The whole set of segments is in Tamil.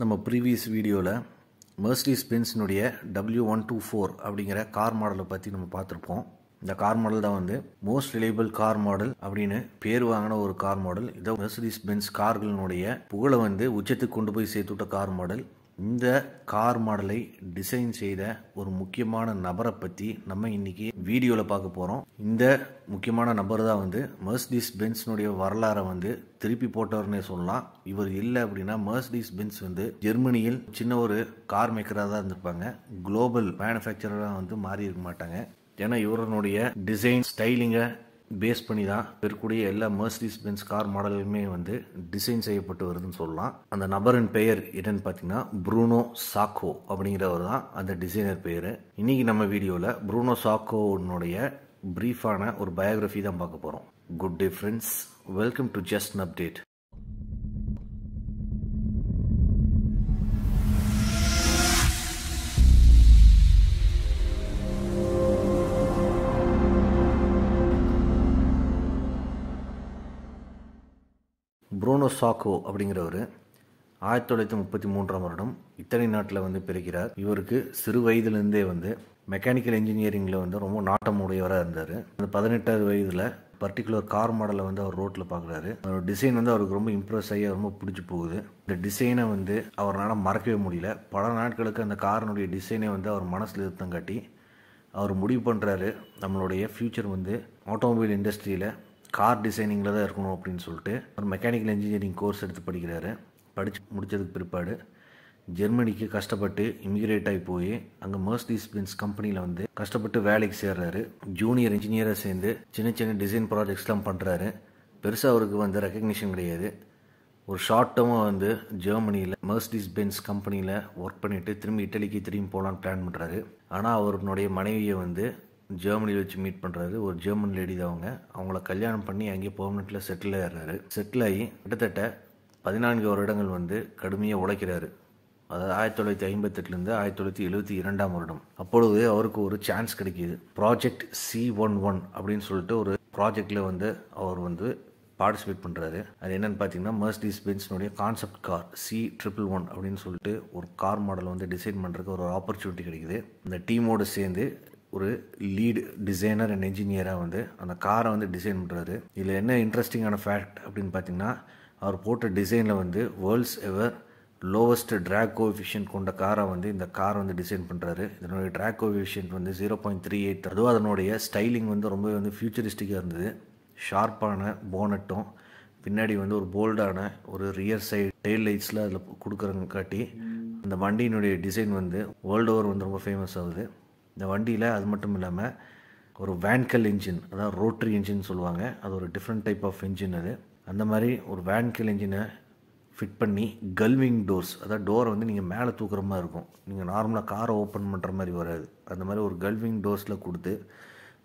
நம்ம ப்ரீவியஸ் வீடியோவில் மெர்சிடிஸ் பென்ஸினுடைய டபிள்யூ ஒன் டூ ஃபோர் அப்படிங்கிற கார் மாடலை பற்றி நம்ம பார்த்துருப்போம் இந்த கார் மாடல் தான் வந்து மோஸ்ட் ரிலேபிள் கார் மாடல் அப்படின்னு பேர் வாங்கின ஒரு கார் மாடல் இதோ மெர்சிடிஸ் பென்ஸ் கார்களினுடைய புகழை வந்து உச்சத்துக்கு கொண்டு போய் சேர்த்து விட்ட கார் மாடல் இந்த கார் மாடலை டிசைன் செய்த ஒரு முக்கியமான நபரை பற்றி நம்ம இன்றைக்கி வீடியோவில் பார்க்க போகிறோம் இந்த முக்கியமான நபர் தான் வந்து மர்ஸ்டிஸ் பென்ஸினுடைய வரலாறை வந்து திருப்பி போட்டவர்னே சொல்லலாம் இவர் இல்லை அப்படின்னா மர்ஸ்டிஸ் பென்ஸ் வந்து ஜெர்மனியில் சின்ன ஒரு கார் மேக்கராக தான் இருந்திருப்பாங்க குளோபல் மேனுஃபேக்சராக வந்து மாறி இருக்க மாட்டாங்க ஏன்னா இவருடைய டிசைன் ஸ்டைலிங்கை பேஸ் பண்ணி தான் இருக்கக்கூடிய எல்லா மர்சிடிஸ் பென்ஸ் கார் மாடலுமே வந்து டிசைன் செய்யப்பட்டு வருதுன்னு சொல்லலாம் அந்த நபரின் பெயர் என்னன்னு பார்த்தீங்கன்னா ப்ரூனோ சாக்கோ அப்படிங்கிறவர் தான் அந்த டிசைனர் பெயர் இன்னைக்கு நம்ம வீடியோவில் ப்ரூனோ சாக்கோனுடைய ப்ரீஃபான ஒரு பயோகிராஃபி தான் பார்க்க போகிறோம் good day friends welcome to just update Bruno Sacco அப்படிங்கிறவர் ஆயிரத்தி தொள்ளாயிரத்தி முப்பத்தி மூன்றாம் வருடம் இத்தனை நாட்டில் வந்து பிறக்கிறார் இவருக்கு சிறு வயதிலிருந்தே வந்து மெக்கானிக்கல் இன்ஜினியரிங்கில் வந்து ரொம்ப நாட்டம் உடையவராக இருந்தார் அந்த பதினெட்டாவது வயதில் பர்டிகுலர் கார் மாடலை வந்து அவர் ரோட்டில் பார்க்குறாரு அவரோட டிசைன் வந்து அவருக்கு ரொம்ப இம்ப்ரெஸ் ஆகி ரொம்ப பிடிச்சி போகுது இந்த டிசைனை வந்து அவரால் மறக்கவே முடியல பல நாட்களுக்கு அந்த காரனுடைய டிசைனை வந்து அவர் மனசில் காட்டி அவர் முடிவு பண்ணுறாரு நம்மளுடைய ஃப்யூச்சர் வந்து ஆட்டோமொபைல் இண்டஸ்ட்ரியில் கார் டிசைனிங்கில் தான் இருக்கணும் அப்படின்னு சொல்லிட்டு ஒரு மெக்கானிக்கல் இன்ஜினியரிங் கோர்ஸ் எடுத்து படிக்கிறாரு படித்து முடித்ததுக்கு பிற்பாடு ஜெர்மனிக்கு கஷ்டப்பட்டு இமிகிரேட் ஆகி போய் அங்கே மர்ஸ்டீஸ் பென்ஸ் கம்பெனியில் வந்து கஷ்டப்பட்டு வேலைக்கு சேர்றாரு ஜூனியர் இன்ஜினியராக சேர்ந்து சின்ன சின்ன டிசைன் ப்ராஜெக்ட்ஸ்லாம் பண்ணுறாரு பெருசாக அவருக்கு வந்து ரெக்கக்னிஷன் கிடையாது ஒரு ஷார்ட் டேர்மாக வந்து ஜெர்மனியில் மர்ஸ்டீஸ் பென்ஸ் கம்பெனியில் ஒர்க் பண்ணிவிட்டு திரும்பி இட்டலிக்கு திரும்பி போகலான்னு பிளான் பண்ணுறாரு ஆனால் அவருடைய மனைவியை வந்து ஜெர்மனியில் வச்சு மீட் பண்ணுறாரு ஒரு ஜெர்மன் லேடி தான் அவங்க அவங்கள கல்யாணம் பண்ணி அங்கேயே பெர்மனெண்ட்டில் செட்டில் ஆகிடுறாரு செட்டில் ஆகி கிட்டத்தட்ட பதினான்கு வருடங்கள் வந்து கடுமையாக உழைக்கிறாரு அதாவது ஆயிரத்தி தொள்ளாயிரத்தி ஐம்பத்தெட்டுலேருந்து ஆயிரத்தி தொள்ளாயிரத்தி எழுபத்தி இரண்டாம் வருடம் அப்பொழுது அவருக்கு ஒரு சான்ஸ் கிடைக்கிது ப்ராஜெக்ட் சி ஒன் ஒன் அப்படின்னு சொல்லிட்டு ஒரு ப்ராஜெக்டில் வந்து அவர் வந்து பார்ட்டிசிபேட் பண்ணுறாரு அது என்னென்னு பார்த்தீங்கன்னா மர்சிடிஸ் பென்ஸினுடைய concept car C triple one அப்படின்னு சொல்லிட்டு ஒரு கார் மாடல் வந்து டிசைன் பண்ணுறதுக்கு ஒரு ஆப்பர்ச்சுனிட்டி கிடைக்குது இந்த டீமோடு சேர்ந்து ஒரு லீடு டிசைனர் அண்ட் என்ஜினியராக வந்து அந்த காரை வந்து டிசைன் பண்ணுறாரு இதில் என்ன இன்ட்ரெஸ்டிங்கான ஃபேக்ட் அப்படின்னு பார்த்தீங்கன்னா அவர் போட்ட டிசைனில் வந்து world's ever lowest drag coefficient கொண்ட காரை வந்து இந்த கார் வந்து டிசைன் பண்ணுறாரு இதனுடைய ட்ராக் கோஎஃபிஷியன்ட் வந்து ஜீரோ பாயிண்ட் த்ரீ எயிட் அதுவும் அதனுடைய ஸ்டைலிங் வந்து ரொம்பவே வந்து ஃபியூச்சரிஸ்டிக்காக இருந்தது ஷார்ப்பான போனட்டும் பின்னாடி வந்து ஒரு போல்டான ஒரு ரியர் சைடு டெயில் லைட்ஸில் அதில் காட்டி அந்த வண்டியினுடைய டிசைன் வந்து வேர்ல்டு ஓவர் வந்து ரொம்ப ஃபேமஸ் ஆகுது இந்த வண்டியில் அது மட்டும் இல்லாமல் ஒரு வேன்கல் இன்ஜின் அதாவது ரோட்ரி இன்ஜின் சொல்லுவாங்க அது ஒரு டிஃப்ரெண்ட் டைப் ஆஃப் இன்ஜின் அது அந்த மாதிரி ஒரு வேன்கல் இன்ஜினை ஃபிட் பண்ணி கல்விங் டோர்ஸ் அதாவது டோரை வந்து நீங்கள் மேலே தூக்குற மாதிரி இருக்கும் நீங்கள் நார்மலாக காரை ஓப்பன் பண்ணுற மாதிரி வராது அந்த மாதிரி ஒரு கல்விங் டோர்ஸில் கொடுத்து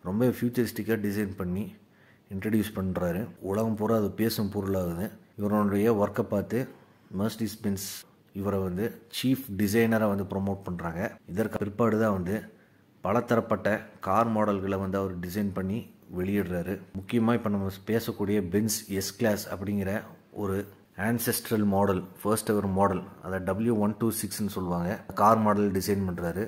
ரொம்ப ஃபியூச்சரிஸ்டிக்காக டிசைன் பண்ணி இன்ட்ரடியூஸ் பண்ணுறாரு உலகம் பூரா அது பேசும் பொருளாகுது இவருடைய ஒர்க்கை பார்த்து மர்ஸ்டிஸ் பென்ஸ் இவரை வந்து சீஃப் டிசைனராக வந்து ப்ரொமோட் பண்ணுறாங்க இதற்கு பிற்பாடு தான் வந்து பலதரப்பட்ட கார் மாடல்களை வந்து அவர் டிசைன் பண்ணி வெளியிடுறாரு முக்கியமாக இப்போ நம்ம பேசக்கூடிய பென்ஸ் எஸ் கிளாஸ் அப்படிங்கிற ஒரு ancestral model first ever model அதை டபிள்யூ ஒன் டூ சிக்ஸ்னு சொல்லுவாங்க கார் மாடல் டிசைன் பண்ணுறாரு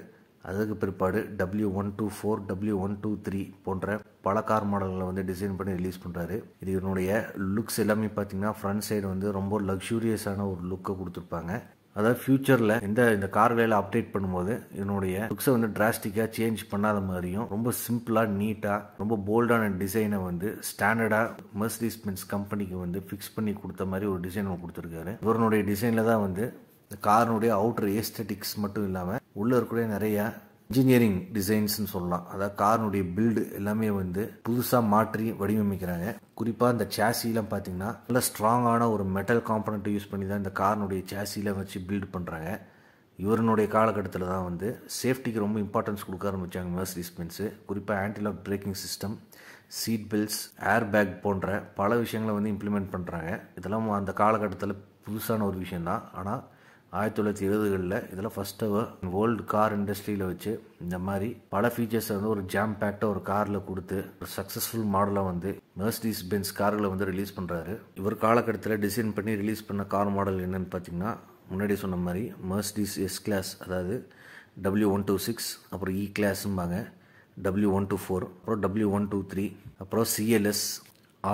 அதுக்கு பிற்பாடு W one two four W one two three போன்ற பல கார் மாடல்களை வந்து டிசைன் பண்ணி ரிலீஸ் பண்ணுறாரு இது இதனுடைய லுக்ஸ் எல்லாமே பார்த்தீங்கன்னா ஃப்ரண்ட் சைடு வந்து ரொம்ப லக்ஸூரியஸான ஒரு லுக்கை கொடுத்துருப்பாங்க அதாவது ஃப்யூச்சரில் இந்த இந்த கார் வேலை அப்டேட் பண்ணும்போது என்னுடைய லுக்ஸை வந்து டிராஸ்டிக்காக சேஞ்ச் பண்ணாத மாதிரியும் ரொம்ப சிம்பிளாக நீட்டாக ரொம்ப போல்டான டிசைனை வந்து ஸ்டாண்டர்டாக மெர்சிடிஸ் பென்ஸ் கம்பெனிக்கு வந்து ஃபிக்ஸ் பண்ணி கொடுத்த மாதிரி ஒரு டிசைன் ஒன்று கொடுத்துருக்காரு இவருடைய டிசைனில் தான் வந்து இந்த காரினுடைய அவுட்டர் ஏஸ்தட்டிக்ஸ் மட்டும் இல்லாமல் உள்ளே இருக்கக்கூடிய நிறையா இன்ஜினியரிங் டிசைன்ஸ்னு சொல்லலாம் அதாவது காரினுடைய பில்டு எல்லாமே வந்து புதுசாக மாற்றி வடிவமைக்கிறாங்க குறிப்பாக இந்த சேசிலாம் பார்த்தீங்கன்னா நல்ல ஸ்ட்ராங்கான ஒரு மெட்டல் காம்பனண்ட்டை யூஸ் பண்ணி தான் இந்த காரினுடைய சேசிலாம் வச்சு பில்டு பண்ணுறாங்க இவருனுடைய காலகட்டத்தில் தான் வந்து சேஃப்டிக்கு ரொம்ப இம்பார்ட்டன்ஸ் கொடுக்க ஆரம்பிச்சாங்க மெர்ஸ் பென்ஸு குறிப்பாக antilock braking system seat belts airbag போன்ற பல விஷயங்களை வந்து இம்ப்ளிமெண்ட் பண்ணுறாங்க இதெல்லாம் அந்த காலகட்டத்தில் புதுசான ஒரு விஷயந்தான் ஆனால் ஆயிரத்தி தொள்ளாயிரத்தி எழுபதுகளில் இதில் ஃபஸ்ட் அவர் வேர்ல்டு கார் இண்டஸ்ட்ரியில் வச்சு இந்த மாதிரி பல ஃபீச்சர்ஸை வந்து ஒரு ஜாம் பேக்டாக ஒரு காரில் கொடுத்து ஒரு சக்ஸஸ்ஃபுல் மாடலாக வந்து மெர்சிடிஸ் பென்ஸ் கார்களை வந்து ரிலீஸ் பண்ணுறாரு இவர் காலகட்டத்தில் டிசைன் பண்ணி ரிலீஸ் பண்ண கார் மாடல் என்னென்னு பார்த்தீங்கன்னா முன்னாடி சொன்ன மாதிரி மெர்சிடிஸ் எஸ் கிளாஸ் அதாவது டபிள்யூ ஒன் டூ சிக்ஸ் அப்புறம் இ கிளாஸும்பாங்க டபிள்யூ ஒன் டூ ஃபோர் அப்புறம் டபிள்யூ ஒன் டூ த்ரீ அப்புறம் CLS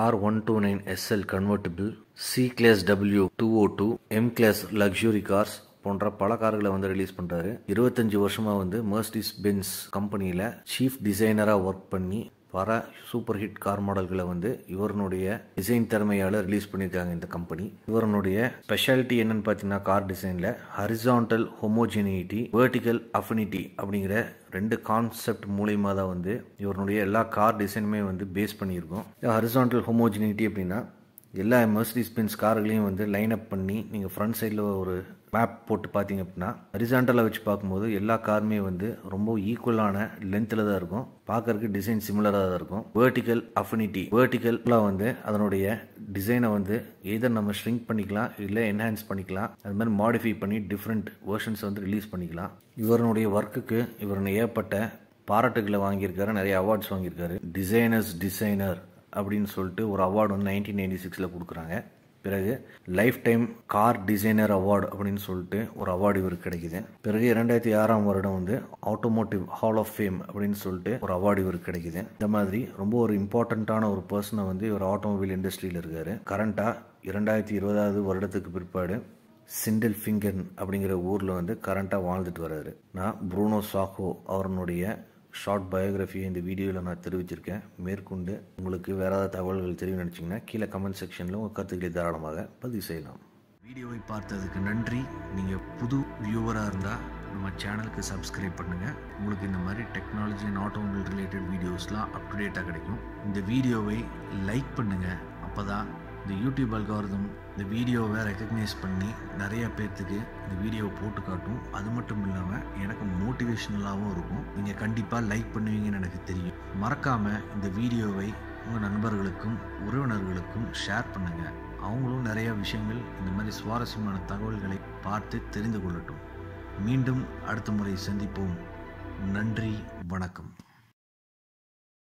R one two nine SL convertible C class W two O two M class luxury cars போன்ற பல கார்களை வந்து ரிலீஸ் பண்ணுறாரு இருபத்தஞ்சு வருஷமாக வந்து மர்ஸ்டிஸ் பென்ஸ் கம்பெனியில் சீஃப் டிசைனராக ஒர்க் பண்ணி வர சூப்பர் ஹிட் கார் மாடல்களை வந்து இவருடைய டிசைன் திறமையால் ரிலீஸ் பண்ணியிருக்காங்க இந்த கம்பெனி இவருடைய ஸ்பெஷாலிட்டி என்னன்னு பார்த்தீங்கன்னா கார் டிசைனில் ஹரிசான்டல் ஹோமோஜினிட்டி வேர்டிக்கல் அஃபினிட்டி அப்படிங்கிற ரெண்டு கான்செப்ட் மூலியமாக தான் வந்து இவருடைய எல்லா கார் டிசைனுமே வந்து பேஸ் பண்ணியிருக்கோம் ஹரிசான்டல் ஹோமோஜினிட்டி அப்படின்னா எல்லா மெர்சிடிஸ் பென்ஸ் கார்களையும் வந்து லைன் அப் பண்ணி நீங்கள் ஃப்ரண்ட் சைடில் ஒரு மேப் போட்டு பார்த்தீங்க அப்படின்னா ஹரிசாண்டலாக வச்சு பார்க்கும்போது எல்லா காருமே வந்து ரொம்ப ஈக்குவலான லென்த்தில் தான் இருக்கும் பார்க்கறதுக்கு டிசைன் சிமிலராக தான் இருக்கும் வேர்டிக்கல் அஃபினிட்டி வேர்டிக்கல்லாம் வந்து அதனுடைய டிசைனை வந்து எதை நம்ம ஸ்ட்ரிங்க் பண்ணிக்கலாம் இல்லை என்ஹான்ஸ் பண்ணிக்கலாம் அது மாதிரி மாடிஃபை பண்ணி டிஃப்ரெண்ட் வேர்ஷன்ஸ் வந்து ரிலீஸ் பண்ணிக்கலாம் இவருடைய ஒர்க்குக்கு இவர் ஏற்பட்ட பாராட்டுகளை வாங்கியிருக்காரு நிறைய அவார்ட்ஸ் வாங்கியிருக்காரு டிசைனர்ஸ் டிசைனர் அப்படின்னு சொல்லிட்டு ஒரு அவார்டு வந்து நைன்டீன் நைன்டி சிக்ஸில் கொடுக்குறாங்க பிறகு lifetime car designer award அப்படின்னு சொல்லிட்டு ஒரு அவார்டு இவருக்கு கிடைக்குது பிறகு இரண்டாயிரத்தி ஆறாம் வருடம் வந்து ஆட்டோமோட்டிவ் ஹால் ஆஃப் ஃபேம் அப்படின்னு சொல்லிட்டு ஒரு அவார்டு இவருக்கு கிடைக்குது இந்த மாதிரி ரொம்ப ஒரு இம்பார்ட்டண்ட்டான ஒரு பர்சனை வந்து இவர் ஆட்டோமொபைல் இண்டஸ்ட்ரியில் இருக்கார் கரண்ட்டாக இரண்டாயிரத்தி இருபதாவது வருடத்துக்கு பிற்பாடு சிண்டில் ஃபிங்கன் அப்படிங்கிற ஊரில் வந்து கரண்ட்டாக வாழ்ந்துட்டு வர்றாரு நான் ப்ரூனோ சாக்கோ அவருடைய ஷார்ட் பயோகிராஃபியை இந்த வீடியோவில் நான் தெரிவிச்சிருக்கேன் மேற்கொண்டு உங்களுக்கு வேறு ஏதாவது தகவல்கள் தெரியும் நினச்சிங்கன்னா கீழே கமெண்ட் செக்ஷனில் உங்கள் கருத்துக்களை தாராளமாக பதிவு செய்யலாம் வீடியோவை பார்த்ததுக்கு நன்றி நீங்கள் புது வியூவராக இருந்தால் நம்ம சேனலுக்கு சப்ஸ்கிரைப் பண்ணுங்கள் உங்களுக்கு இந்த மாதிரி டெக்னாலஜி அண்ட் ஆட்டோமொபைல் ரிலேட்டட் வீடியோஸ்லாம் அப்டுடேட்டாக கிடைக்கும் இந்த வீடியோவை லைக் பண்ணுங்கள் அப்போ தான் இந்த யூடியூப் அல்காரதம் இந்த வீடியோவை ரெக்கக்னைஸ் பண்ணி நிறைய பேர்த்துக்கு இந்த வீடியோவை போட்டு காட்டும் அது மட்டும் இல்லாமல் எனக்கு மோட்டிவேஷ்னலாகவும் இருக்கும் நீங்கள் கண்டிப்பாக லைக் பண்ணுவீங்கன்னு எனக்கு தெரியும் மறக்காமல் இந்த வீடியோவை உங்கள் நண்பர்களுக்கும் உறவினர்களுக்கும் ஷேர் பண்ணுங்கள் அவங்களும் நிறையா விஷயங்கள் இந்த மாதிரி சுவாரஸ்யமான தகவல்களை பார்த்து தெரிந்து கொள்ளட்டும் மீண்டும் அடுத்த முறை சந்திப்போம் நன்றி வணக்கம்